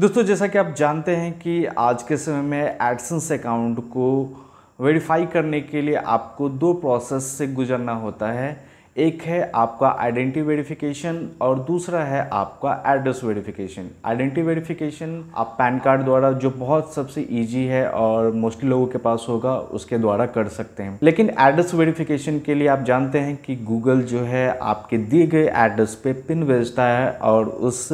दोस्तों जैसा कि आप जानते हैं कि आज के समय में एडसेंस अकाउंट को वेरीफाई करने के लिए आपको दो प्रोसेस से गुजरना होता है एक है आपका आइडेंटिटी वेरिफिकेशन और दूसरा है आपका एड्रेस वेरिफिकेशन आइडेंटिटी वेरिफिकेशन आप पैन कार्ड द्वारा जो बहुत सबसे इजी है और मोस्टली लोगों के पास होगा उसके द्वारा कर सकते हैं लेकिन एड्रेस वेरिफिकेशन के लिए आप जानते हैं कि गूगल जो है आपके दिए गए एड्रेस पे पिन भेजता है और उस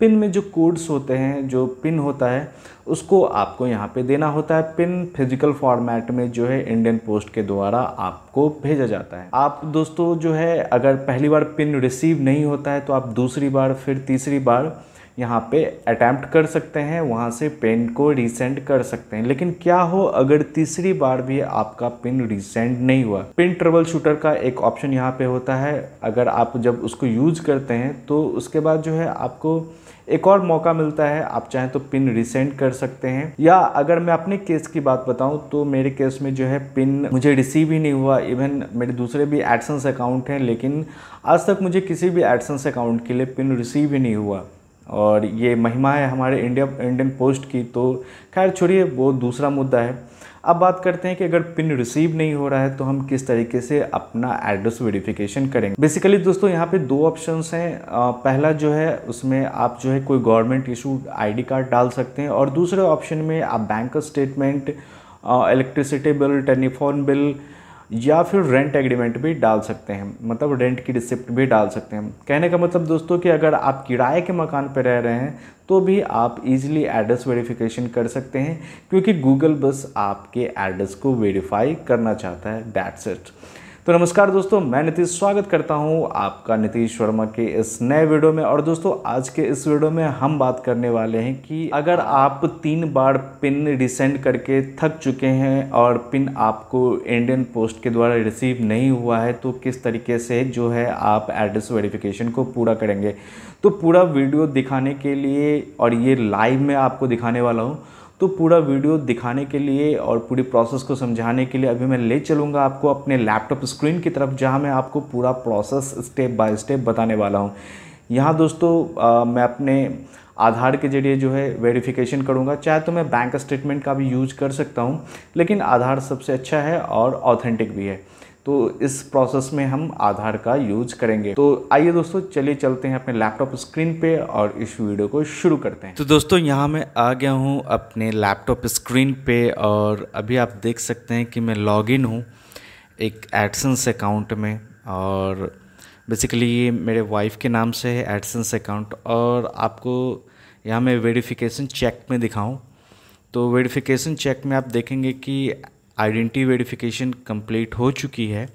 पिन में जो कोड्स होते हैं जो पिन होता है उसको आपको यहाँ पे देना होता है पिन फिजिकल फॉर्मेट में जो है इंडियन पोस्ट के द्वारा आपको भेजा जाता है आप दोस्तों जो है अगर पहली बार पिन रिसीव नहीं होता है तो आप दूसरी बार फिर तीसरी बार यहाँ पे अटैम्प्ट कर सकते हैं वहाँ से पिन को रीसेंड कर सकते हैं लेकिन क्या हो अगर तीसरी बार भी आपका पिन रीसेंड नहीं हुआ पिन ट्रबल शूटर का एक ऑप्शन यहाँ पे होता है अगर आप जब उसको यूज करते हैं तो उसके बाद जो है आपको एक और मौका मिलता है आप चाहें तो पिन रिसेंड कर सकते हैं या अगर मैं अपने केस की बात बताऊं तो मेरे केस में जो है पिन मुझे रिसीव ही नहीं हुआ इवन मेरे दूसरे भी एडसन्स अकाउंट हैं लेकिन आज तक मुझे किसी भी एडसन्स अकाउंट के लिए पिन रिसीव ही नहीं हुआ और ये महिमा है हमारे इंडिया इंडियन पोस्ट की तो खैर छोड़िए वो दूसरा मुद्दा है अब बात करते हैं कि अगर पिन रिसीव नहीं हो रहा है तो हम किस तरीके से अपना एड्रेस वेरिफिकेशन करेंगे बेसिकली दोस्तों यहाँ पे दो ऑप्शंस हैं पहला जो है उसमें आप जो है कोई गवर्नमेंट इशू आईडी कार्ड डाल सकते हैं और दूसरे ऑप्शन में आप bank statement electricity bill telephone bill या फिर रेंट एग्रीमेंट भी डाल सकते हैं मतलब रेंट की रिसिप्ट भी डाल सकते हैं कहने का मतलब दोस्तों कि अगर आप किराए के मकान पर रह रहे हैं तो भी आप इजीली एड्रेस वेरिफिकेशन कर सकते हैं क्योंकि गूगल बस आपके एड्रेस को वेरीफाई करना चाहता है दैट्स इट तो नमस्कार दोस्तों मैं नीतीश स्वागत करता हूं आपका नीतीश वर्मा के इस नए वीडियो में और दोस्तों आज के इस वीडियो में हम बात करने वाले हैं कि अगर आप तीन बार पिन रिसेंड करके थक चुके हैं और पिन आपको इंडियन पोस्ट के द्वारा रिसीव नहीं हुआ है तो किस तरीके से जो है आप एड्रेस वेरिफिकेशन को पूरा करेंगे तो पूरा वीडियो दिखाने के लिए और ये लाइव में आपको दिखाने वाला हूँ तो पूरा वीडियो दिखाने के लिए और पूरी प्रोसेस को समझाने के लिए अभी मैं ले चलूँगा आपको अपने लैपटॉप स्क्रीन की तरफ जहाँ मैं आपको पूरा प्रोसेस स्टेप बाय स्टेप बताने वाला हूँ यहाँ दोस्तों आ, मैं अपने आधार के जरिए जो है वेरिफिकेशन करूँगा चाहे तो मैं बैंक स्टेटमेंट का भी यूज कर सकता हूँ लेकिन आधार सबसे अच्छा है और ऑथेंटिक भी है तो इस प्रोसेस में हम आधार का यूज करेंगे तो आइए दोस्तों चलिए चलते हैं अपने लैपटॉप स्क्रीन पे और इस वीडियो को शुरू करते हैं तो दोस्तों यहाँ मैं आ गया हूँ अपने लैपटॉप स्क्रीन पे और अभी आप देख सकते हैं कि मैं लॉग इन हूँ एक एडसेंस अकाउंट में और बेसिकली ये मेरे वाइफ के नाम से है एडसेंस अकाउंट और आपको यहाँ मैं वेरिफिकेशन चेक में दिखाऊँ तो वेरिफिकेशन चेक में आप देखेंगे कि आइडेंटिटी वेरिफिकेशन कंप्लीट हो चुकी है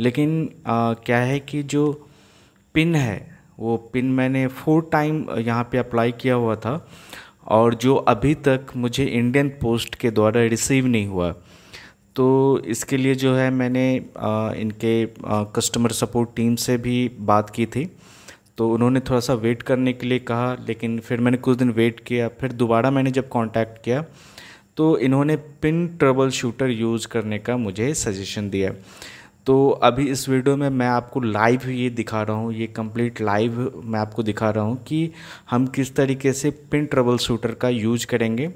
लेकिन आ, क्या है कि जो पिन है वो पिन मैंने फोर टाइम यहाँ पे अप्लाई किया हुआ था और जो अभी तक मुझे इंडियन पोस्ट के द्वारा रिसीव नहीं हुआ तो इसके लिए जो है मैंने आ, इनके आ, कस्टमर सपोर्ट टीम से भी बात की थी तो उन्होंने थोड़ा सा वेट करने के लिए कहा लेकिन फिर मैंने कुछ दिन वेट किया फिर दोबारा मैंने जब कांटेक्ट किया तो इन्होंने पिन ट्रबल शूटर यूज़ करने का मुझे सजेशन दिया तो अभी इस वीडियो में मैं आपको लाइव ये दिखा रहा हूँ ये कंप्लीट लाइव मैं आपको दिखा रहा हूँ कि हम किस तरीके से पिन ट्रबल शूटर का यूज करेंगे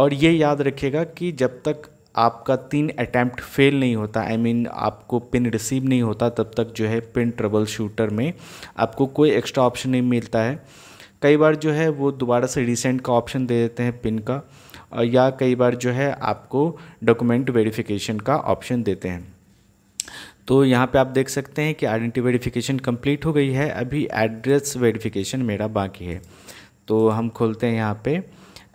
और ये याद रखिएगा कि जब तक आपका तीन अटैम्प्ट फेल नहीं होता आई I मीन mean, आपको पिन रिसीव नहीं होता तब तक जो है पिन ट्रबल शूटर में आपको कोई एक्स्ट्रा ऑप्शन नहीं मिलता है कई बार जो है वो दोबारा से रिसेंट का ऑप्शन दे देते हैं पिन का या कई बार जो है आपको डॉक्यूमेंट वेरिफिकेशन का ऑप्शन देते हैं तो यहाँ पे आप देख सकते हैं कि आइडेंटिटी वेरिफिकेशन कंप्लीट हो गई है अभी एड्रेस वेरिफिकेशन मेरा बाकी है तो हम खोलते हैं यहाँ पे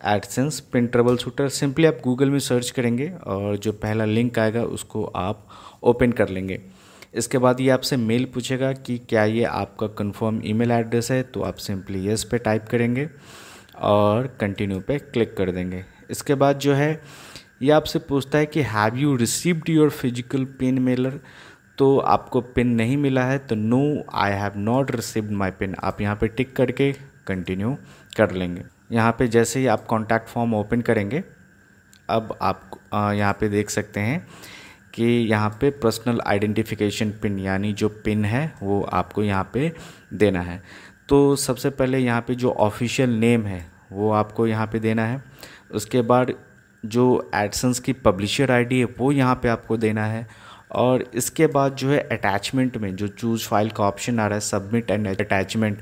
AdSense pin troubleshooter simply आप गूगल में सर्च करेंगे और जो पहला लिंक आएगा उसको आप ओपन कर लेंगे इसके बाद ये आपसे मेल पूछेगा कि क्या ये आपका कन्फर्म ई एड्रेस है तो आप सिंपली यस पे टाइप करेंगे और कंटिन्यू पे क्लिक कर देंगे इसके बाद जो है ये आपसे पूछता है कि have you received your physical pin mailer तो आपको पिन नहीं मिला है तो no I have not received my pin आप यहाँ पे टिक करके कंटिन्यू कर लेंगे यहाँ पे जैसे ही आप कॉन्टैक्ट फॉर्म ओपन करेंगे अब आप यहाँ पे देख सकते हैं कि यहाँ पे पर्सनल आइडेंटिफिकेशन पिन यानी जो पिन है वो आपको यहाँ पे देना है तो सबसे पहले यहाँ पे जो ऑफिशियल नेम है वो आपको यहाँ पे देना है उसके बाद जो एडसन्स की पब्लिशर आईडी है वो यहाँ पे आपको देना है और इसके बाद जो है अटैचमेंट में जो चूज़ फाइल का ऑप्शन आ रहा है सबमिट एंड अटैचमेंट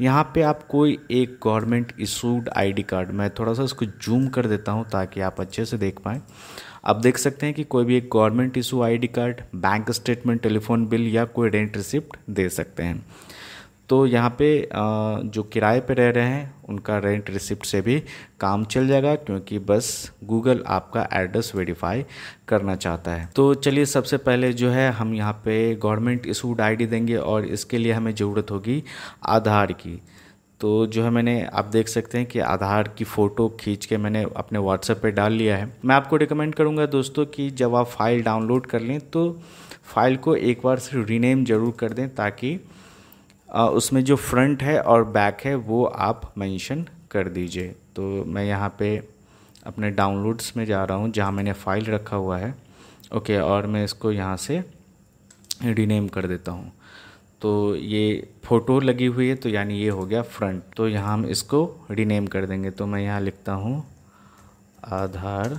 यहाँ पे आप कोई एक गवर्नमेंट इशूड आईडी कार्ड मैं थोड़ा सा इसको जूम कर देता हूँ ताकि आप अच्छे से देख पाएँ आप देख सकते हैं कि कोई भी एक government issue ID card bank statement telephone bill या कोई रेंट रिसिप्ट दे सकते हैं तो यहाँ पे जो किराए पे रह रहे हैं उनका रेंट रिसिप्ट से भी काम चल जाएगा क्योंकि बस गूगल आपका एड्रेस वेरीफाई करना चाहता है तो चलिए सबसे पहले जो है हम यहाँ पे गवर्नमेंट इशूड आईडी देंगे और इसके लिए हमें ज़रूरत होगी आधार की तो जो है मैंने आप देख सकते हैं कि आधार की फ़ोटो खींच के मैंने अपने व्हाट्सएप पर डाल लिया है मैं आपको रिकमेंड करूँगा दोस्तों कि जब आप फाइल डाउनलोड कर लें तो फाइल को एक बार से रीनेम ज़रूर कर दें ताकि उसमें जो फ्रंट है और बैक है वो आप मेंशन कर दीजिए तो मैं यहाँ पे अपने डाउनलोड्स में जा रहा हूँ जहाँ मैंने फ़ाइल रखा हुआ है ओके और मैं इसको यहाँ से रीनेम कर देता हूँ तो ये फ़ोटो लगी हुई है तो यानी ये हो गया फ्रंट तो यहाँ हम इसको रीनेम कर देंगे तो मैं यहाँ लिखता हूँ आधार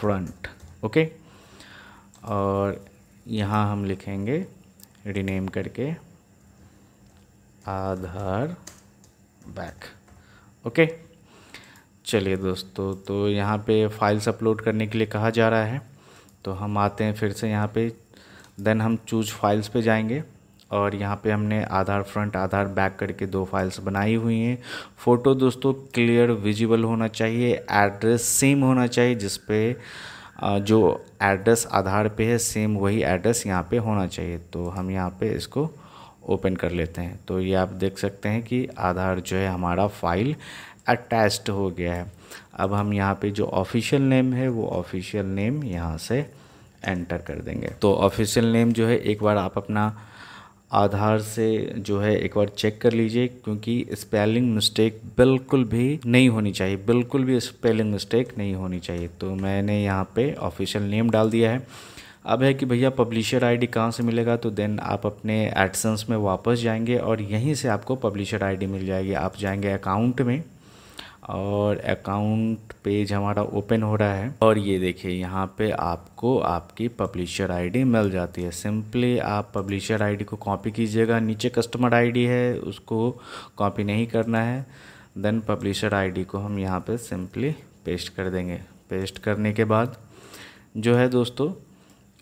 फ्रंट ओके और यहाँ हम लिखेंगे रीनेम करके आधार बैक ओके चलिए दोस्तों तो यहाँ पे फाइल्स अपलोड करने के लिए कहा जा रहा है तो हम आते हैं फिर से यहाँ पे देन हम चूज फाइल्स पे जाएंगे और यहाँ पे हमने आधार फ्रंट आधार बैक करके दो फाइल्स बनाई हुई हैं फ़ोटो दोस्तों क्लियर विजिबल होना चाहिए एड्रेस सेम होना चाहिए जिस पे जो एड्रेस आधार पे है सेम वही एड्रेस यहाँ पे होना चाहिए तो हम यहाँ पे इसको ओपन कर लेते हैं तो ये आप देख सकते हैं कि आधार जो है हमारा फाइल अटैच्ड हो गया है अब हम यहाँ पे जो ऑफिशियल नेम है वो ऑफिशियल नेम यहाँ से एंटर कर देंगे तो ऑफिशियल नेम जो है एक बार आप अपना आधार से जो है एक बार चेक कर लीजिए क्योंकि स्पेलिंग मिस्टेक बिल्कुल भी नहीं होनी चाहिए बिल्कुल भी स्पेलिंग मिस्टेक नहीं होनी चाहिए तो मैंने यहाँ पे ऑफिशियल नेम डाल दिया है अब है कि भैया पब्लिशर आईडी कहाँ से मिलेगा तो देन आप अपने एडसेंस में वापस जाएंगे और यहीं से आपको पब्लिशर आईडी मिल जाएगी आप जाएंगे अकाउंट में और अकाउंट पेज हमारा ओपन हो रहा है और ये देखिए यहाँ पे आपको आपकी पब्लिशर आईडी मिल जाती है सिंपली आप पब्लिशर आईडी को कॉपी कीजिएगा नीचे कस्टमर आईडी है उसको कॉपी नहीं करना है देन पब्लिशर आईडी को हम यहाँ पे सिंपली पेस्ट कर देंगे पेस्ट करने के बाद जो है दोस्तों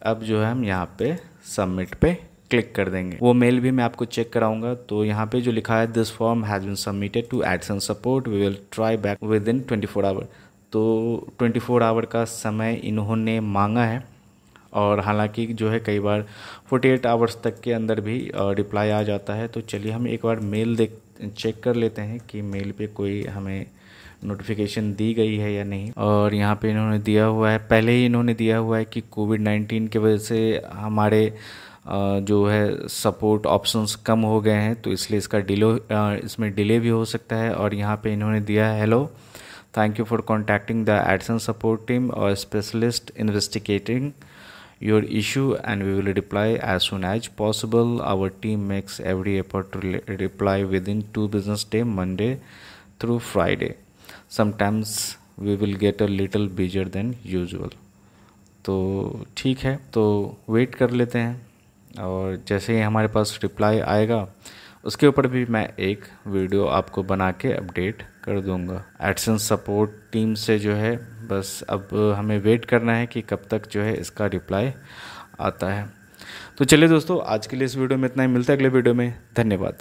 अब जो है हम यहाँ पे सबमिट पे क्लिक कर देंगे वो मेल भी मैं आपको चेक कराऊंगा तो यहाँ पे जो लिखा है this form has been submitted to AdSense support we will try back within twenty four hour तो ट्वेंटी फोर आवर का समय इन्होंने मांगा है और हालांकि जो है कई बार 48 आवर्स तक के अंदर भी रिप्लाई आ जाता है तो चलिए हम एक बार मेल देख चेक कर लेते हैं कि मेल पे कोई हमें नोटिफिकेशन दी गई है या नहीं और यहाँ पे इन्होंने दिया हुआ है पहले ही इन्होंने दिया हुआ है कि कोविड नाइन्टीन के वजह से हमारे जो है सपोर्ट ऑप्शंस कम हो गए हैं तो इसलिए इसका डिलो इसमें डिले भी हो सकता है और यहाँ पे इन्होंने दिया है hello thank you for contacting the AdSense support team और specialist investigating issue and we will reply as soon as possible our team makes every effort to reply within two business day Monday through friday sometimes we will get a little busier than usual तो ठीक है तो wait कर लेते हैं और जैसे ही हमारे पास रिप्लाई आएगा उसके ऊपर भी मैं एक वीडियो आपको बना के अपडेट कर दूंगा एडसेंस सपोर्ट टीम से जो है बस अब हमें वेट करना है कि कब तक जो है इसका रिप्लाई आता है तो चलिए दोस्तों आज के लिए इस वीडियो में इतना ही मिलता है अगले वीडियो में धन्यवाद